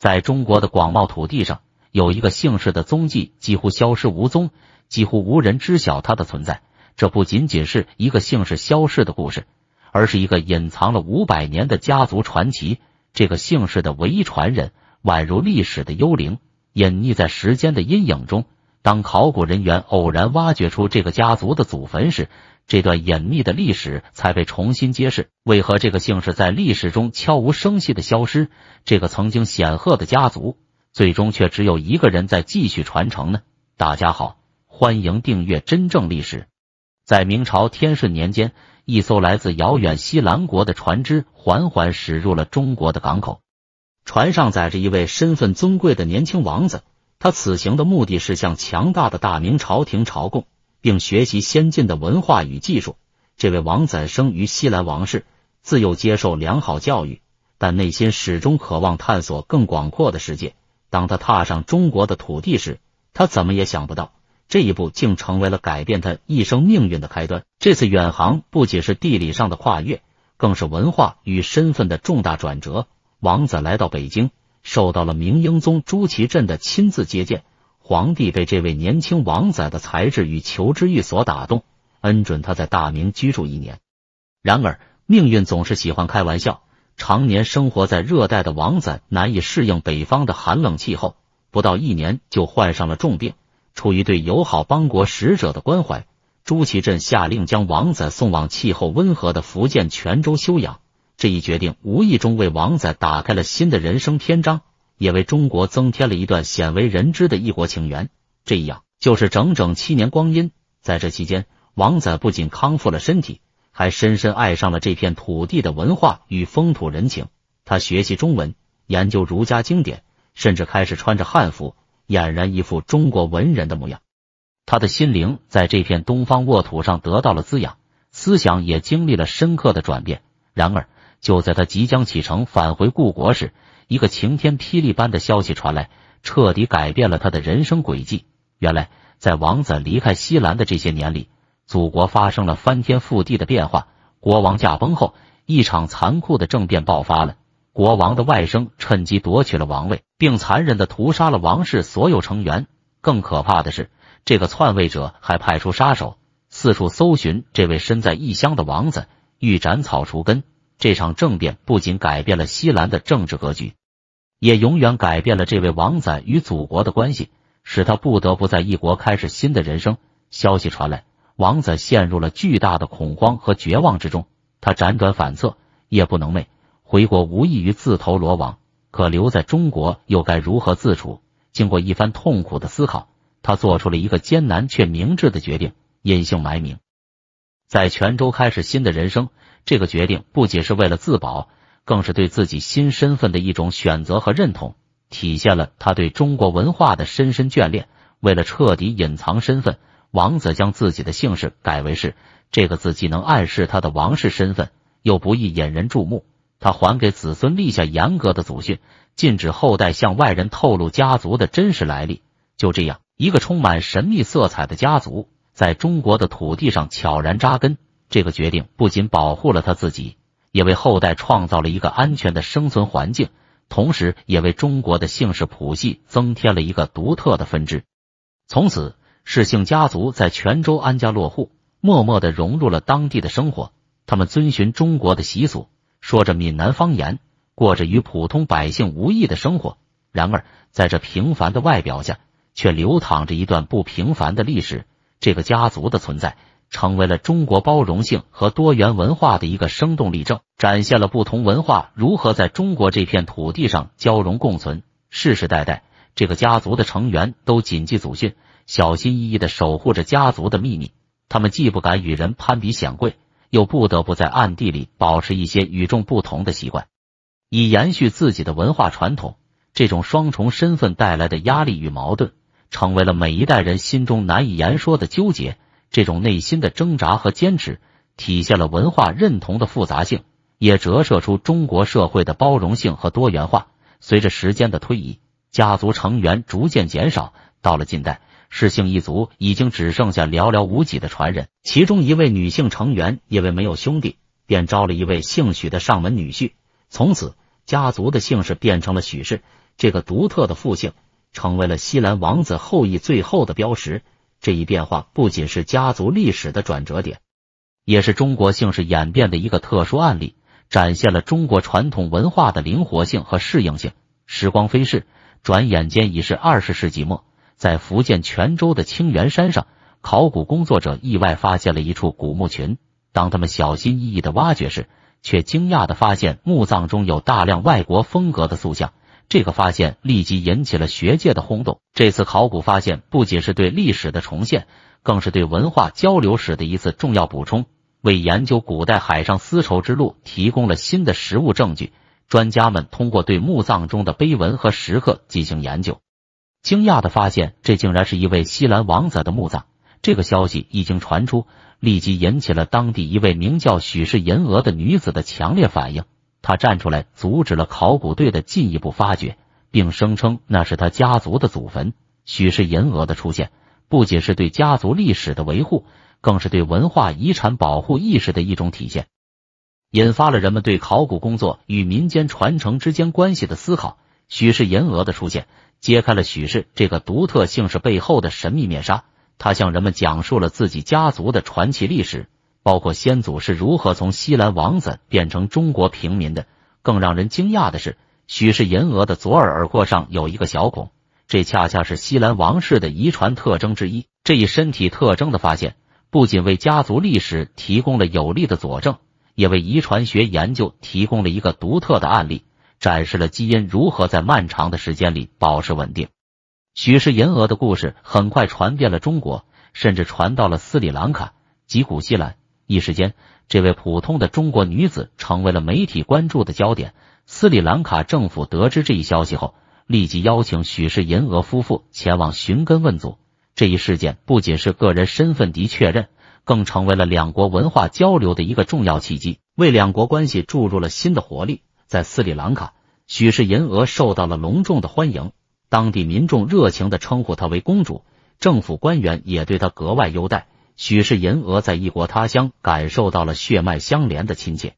在中国的广袤土地上，有一个姓氏的踪迹几乎消失无踪，几乎无人知晓它的存在。这不仅仅是一个姓氏消逝的故事，而是一个隐藏了五百年的家族传奇。这个姓氏的唯一传人，宛如历史的幽灵，隐匿在时间的阴影中。当考古人员偶然挖掘出这个家族的祖坟时，这段隐秘的历史才被重新揭示。为何这个姓氏在历史中悄无声息的消失？这个曾经显赫的家族，最终却只有一个人在继续传承呢？大家好，欢迎订阅《真正历史》。在明朝天顺年间，一艘来自遥远西兰国的船只缓缓驶入了中国的港口。船上载着一位身份尊贵的年轻王子，他此行的目的是向强大的大明朝廷朝贡。并学习先进的文化与技术。这位王子生于西兰王室，自幼接受良好教育，但内心始终渴望探索更广阔的世界。当他踏上中国的土地时，他怎么也想不到，这一步竟成为了改变他一生命运的开端。这次远航不仅是地理上的跨越，更是文化与身份的重大转折。王子来到北京，受到了明英宗朱祁镇的亲自接见。皇帝被这位年轻王子的才智与求知欲所打动，恩准他在大明居住一年。然而，命运总是喜欢开玩笑。常年生活在热带的王子难以适应北方的寒冷气候，不到一年就患上了重病。出于对友好邦国使者的关怀，朱祁镇下令将王子送往气候温和的福建泉州休养。这一决定无意中为王子打开了新的人生篇章。也为中国增添了一段鲜为人知的异国情缘。这样就是整整七年光阴，在这期间，王仔不仅康复了身体，还深深爱上了这片土地的文化与风土人情。他学习中文，研究儒家经典，甚至开始穿着汉服，俨然一副中国文人的模样。他的心灵在这片东方沃土上得到了滋养，思想也经历了深刻的转变。然而，就在他即将启程返回故国时，一个晴天霹雳般的消息传来，彻底改变了他的人生轨迹。原来，在王子离开西兰的这些年里，祖国发生了翻天覆地的变化。国王驾崩后，一场残酷的政变爆发了。国王的外甥趁机夺取了王位，并残忍的屠杀了王室所有成员。更可怕的是，这个篡位者还派出杀手四处搜寻这位身在异乡的王子，欲斩草除根。这场政变不仅改变了西兰的政治格局。也永远改变了这位王子与祖国的关系，使他不得不在异国开始新的人生。消息传来，王子陷入了巨大的恐慌和绝望之中，他辗转反侧，夜不能寐。回国无异于自投罗网，可留在中国又该如何自处？经过一番痛苦的思考，他做出了一个艰难却明智的决定：隐姓埋名，在泉州开始新的人生。这个决定不仅是为了自保。更是对自己新身份的一种选择和认同，体现了他对中国文化的深深眷恋。为了彻底隐藏身份，王子将自己的姓氏改为“是”这个字，既能暗示他的王室身份，又不易引人注目。他还给子孙立下严格的祖训，禁止后代向外人透露家族的真实来历。就这样，一个充满神秘色彩的家族在中国的土地上悄然扎根。这个决定不仅保护了他自己。也为后代创造了一个安全的生存环境，同时也为中国的姓氏谱系增添了一个独特的分支。从此，氏姓家族在泉州安家落户，默默的融入了当地的生活。他们遵循中国的习俗，说着闽南方言，过着与普通百姓无异的生活。然而，在这平凡的外表下，却流淌着一段不平凡的历史。这个家族的存在。成为了中国包容性和多元文化的一个生动例证，展现了不同文化如何在中国这片土地上交融共存。世世代代，这个家族的成员都谨记祖训，小心翼翼的守护着家族的秘密。他们既不敢与人攀比显贵，又不得不在暗地里保持一些与众不同的习惯，以延续自己的文化传统。这种双重身份带来的压力与矛盾，成为了每一代人心中难以言说的纠结。这种内心的挣扎和坚持，体现了文化认同的复杂性，也折射出中国社会的包容性和多元化。随着时间的推移，家族成员逐渐减少，到了近代，氏姓一族已经只剩下寥寥无几的传人。其中一位女性成员因为没有兄弟，便招了一位姓许的上门女婿，从此家族的姓氏变成了许氏。这个独特的复姓成为了西兰王子后裔最后的标识。这一变化不仅是家族历史的转折点，也是中国姓氏演变的一个特殊案例，展现了中国传统文化的灵活性和适应性。时光飞逝，转眼间已是二十世纪末，在福建泉州的清源山上，考古工作者意外发现了一处古墓群。当他们小心翼翼的挖掘时，却惊讶的发现墓葬中有大量外国风格的塑像。这个发现立即引起了学界的轰动。这次考古发现不仅是对历史的重现，更是对文化交流史的一次重要补充，为研究古代海上丝绸之路提供了新的实物证据。专家们通过对墓葬中的碑文和石刻进行研究，惊讶的发现这竟然是一位西兰王子的墓葬。这个消息一经传出，立即引起了当地一位名叫许氏银娥的女子的强烈反应。他站出来阻止了考古队的进一步发掘，并声称那是他家族的祖坟。许氏银娥的出现，不仅是对家族历史的维护，更是对文化遗产保护意识的一种体现，引发了人们对考古工作与民间传承之间关系的思考。许氏银娥的出现，揭开了许氏这个独特姓氏背后的神秘面纱，他向人们讲述了自己家族的传奇历史。包括先祖是如何从西兰王子变成中国平民的。更让人惊讶的是，许氏银娥的左耳耳廓上有一个小孔，这恰恰是西兰王室的遗传特征之一。这一身体特征的发现，不仅为家族历史提供了有力的佐证，也为遗传学研究提供了一个独特的案例，展示了基因如何在漫长的时间里保持稳定。许氏银娥的故事很快传遍了中国，甚至传到了斯里兰卡及古希兰。一时间，这位普通的中国女子成为了媒体关注的焦点。斯里兰卡政府得知这一消息后，立即邀请许氏银娥夫妇前往寻根问祖。这一事件不仅是个人身份的确认，更成为了两国文化交流的一个重要契机，为两国关系注入了新的活力。在斯里兰卡，许氏银娥受到了隆重的欢迎，当地民众热情的称呼她为公主，政府官员也对她格外优待。许是银娥在异国他乡感受到了血脉相连的亲切，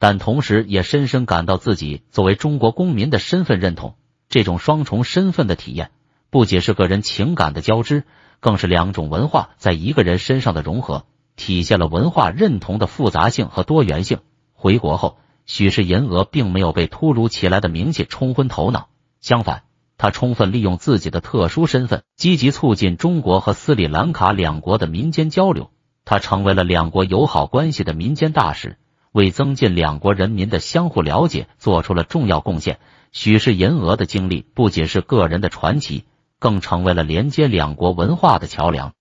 但同时也深深感到自己作为中国公民的身份认同。这种双重身份的体验，不仅是个人情感的交织，更是两种文化在一个人身上的融合，体现了文化认同的复杂性和多元性。回国后，许是银娥并没有被突如其来的名气冲昏头脑，相反。他充分利用自己的特殊身份，积极促进中国和斯里兰卡两国的民间交流。他成为了两国友好关系的民间大使，为增进两国人民的相互了解做出了重要贡献。许氏银娥的经历不仅是个人的传奇，更成为了连接两国文化的桥梁，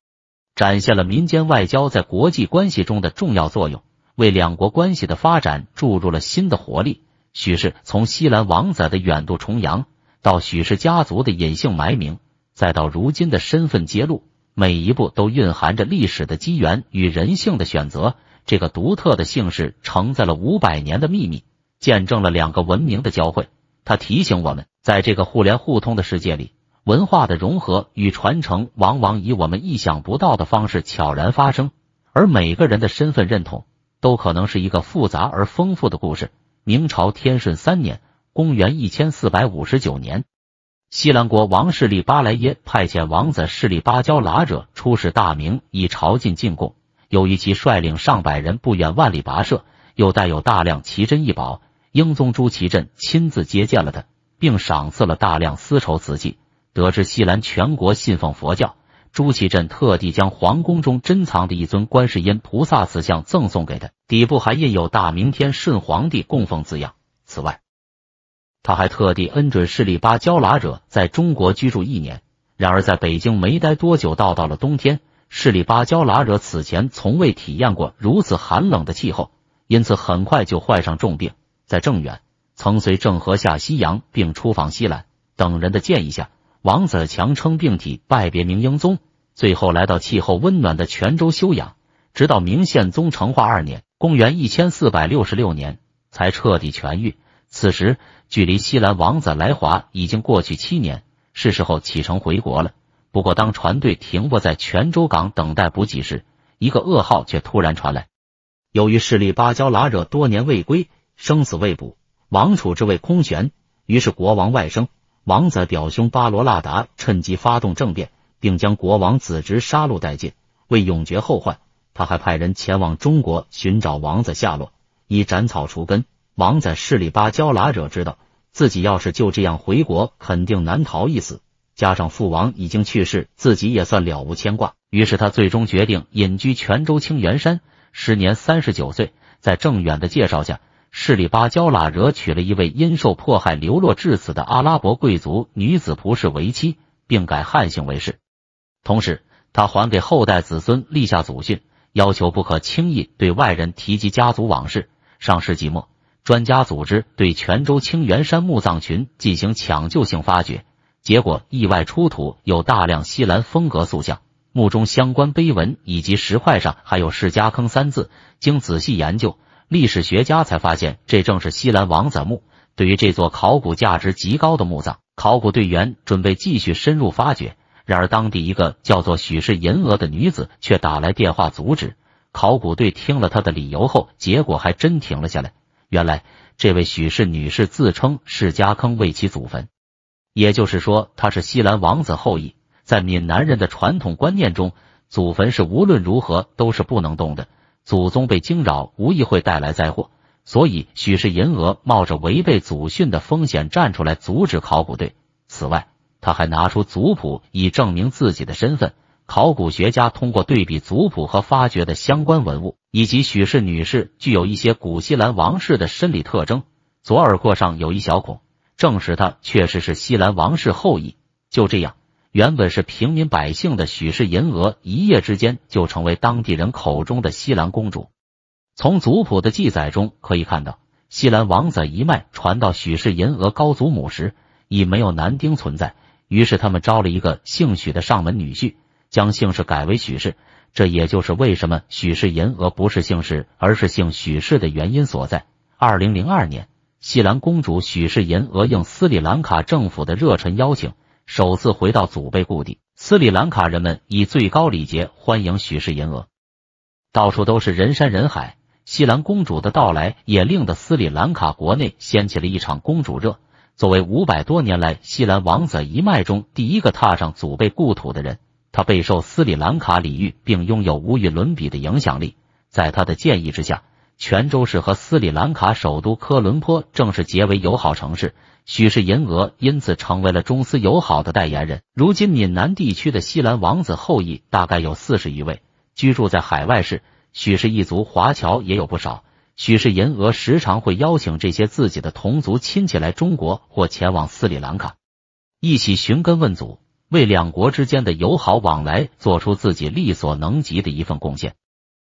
展现了民间外交在国际关系中的重要作用，为两国关系的发展注入了新的活力。许氏从西兰王仔的远渡重洋。到许氏家族的隐姓埋名，再到如今的身份揭露，每一步都蕴含着历史的机缘与人性的选择。这个独特的姓氏承载了五百年的秘密，见证了两个文明的交汇。它提醒我们，在这个互联互通的世界里，文化的融合与传承往往以我们意想不到的方式悄然发生。而每个人的身份认同，都可能是一个复杂而丰富的故事。明朝天顺三年。公元一千四百五十九年，西兰国王势力巴莱耶派遣王子势力巴蕉拉惹出使大明，以朝觐进贡。由于其率领上百人不远万里跋涉，又带有大量奇珍异宝，英宗朱祁镇亲自接见了他，并赏赐了大量丝绸瓷器。得知西兰全国信奉佛教，朱祁镇特地将皇宫中珍藏的一尊观世音菩萨瓷像赠送给他，底部还印有“大明天顺皇帝供奉”字样。此外，他还特地恩准势力巴交喇惹在中国居住一年。然而在北京没待多久，到到了冬天，势力巴交喇惹此前从未体验过如此寒冷的气候，因此很快就患上重病。在郑远曾随郑和下西洋并出访西兰等人的建议下，王子强撑病体拜别明英宗，最后来到气候温暖的泉州休养，直到明宪宗成化二年（公元一千四百六十六年）才彻底痊愈。此时，距离西兰王子来华已经过去七年，是时候启程回国了。不过，当船队停泊在泉州港等待补给时，一个噩耗却突然传来：由于势力芭蕉拉惹多年未归，生死未卜，王储之位空悬。于是，国王外甥王子表兄巴罗拉达趁机发动政变，并将国王子侄杀戮殆尽。为永绝后患，他还派人前往中国寻找王子下落，以斩草除根。王在势力巴交拉惹知道自己要是就这样回国，肯定难逃一死。加上父王已经去世，自己也算了无牵挂。于是他最终决定隐居泉州清源山。时年三十九岁，在郑远的介绍下，势力巴交拉惹娶了一位因受迫害流落至此的阿拉伯贵族女子仆氏为妻，并改汉姓为氏。同时，他还给后代子孙立下祖训，要求不可轻易对外人提及家族往事。上世纪末。专家组织对泉州清源山墓葬群进行抢救性发掘，结果意外出土有大量西兰风格塑像，墓中相关碑文以及石块上还有“释迦坑”三字。经仔细研究，历史学家才发现这正是西兰王子墓。对于这座考古价值极高的墓葬，考古队员准备继续深入发掘，然而当地一个叫做许氏银娥的女子却打来电话阻止。考古队听了她的理由后，结果还真停了下来。原来，这位许氏女士自称是家坑为其祖坟，也就是说她是西兰王子后裔。在闽南人的传统观念中，祖坟是无论如何都是不能动的，祖宗被惊扰无疑会带来灾祸，所以许氏银娥冒着违背祖训的风险站出来阻止考古队。此外，他还拿出族谱以证明自己的身份。考古学家通过对比族谱和发掘的相关文物，以及许氏女士具有一些古西兰王室的生理特征，左耳廓上有一小孔，证实她确实是西兰王室后裔。就这样，原本是平民百姓的许氏银娥，一夜之间就成为当地人口中的西兰公主。从族谱的记载中可以看到，西兰王子一脉传到许氏银娥高祖母时，已没有男丁存在，于是他们招了一个姓许的上门女婿。将姓氏改为许氏，这也就是为什么许氏银娥不是姓氏，而是姓许氏的原因所在。二零零二年，锡兰公主许氏银娥应斯里兰卡政府的热忱邀请，首次回到祖辈故地。斯里兰卡人们以最高礼节欢迎许氏银娥，到处都是人山人海。锡兰公主的到来也令得斯里兰卡国内掀起了一场公主热。作为五百多年来锡兰王子一脉中第一个踏上祖辈故土的人。他备受斯里兰卡礼遇，并拥有无与伦比的影响力。在他的建议之下，泉州市和斯里兰卡首都科伦坡正式结为友好城市。许氏银娥因此成为了中斯友好的代言人。如今，闽南地区的锡兰王子后裔大概有四十余位居住在海外市，许氏一族华侨也有不少。许氏银娥时常会邀请这些自己的同族亲戚来中国或前往斯里兰卡，一起寻根问祖。为两国之间的友好往来做出自己力所能及的一份贡献。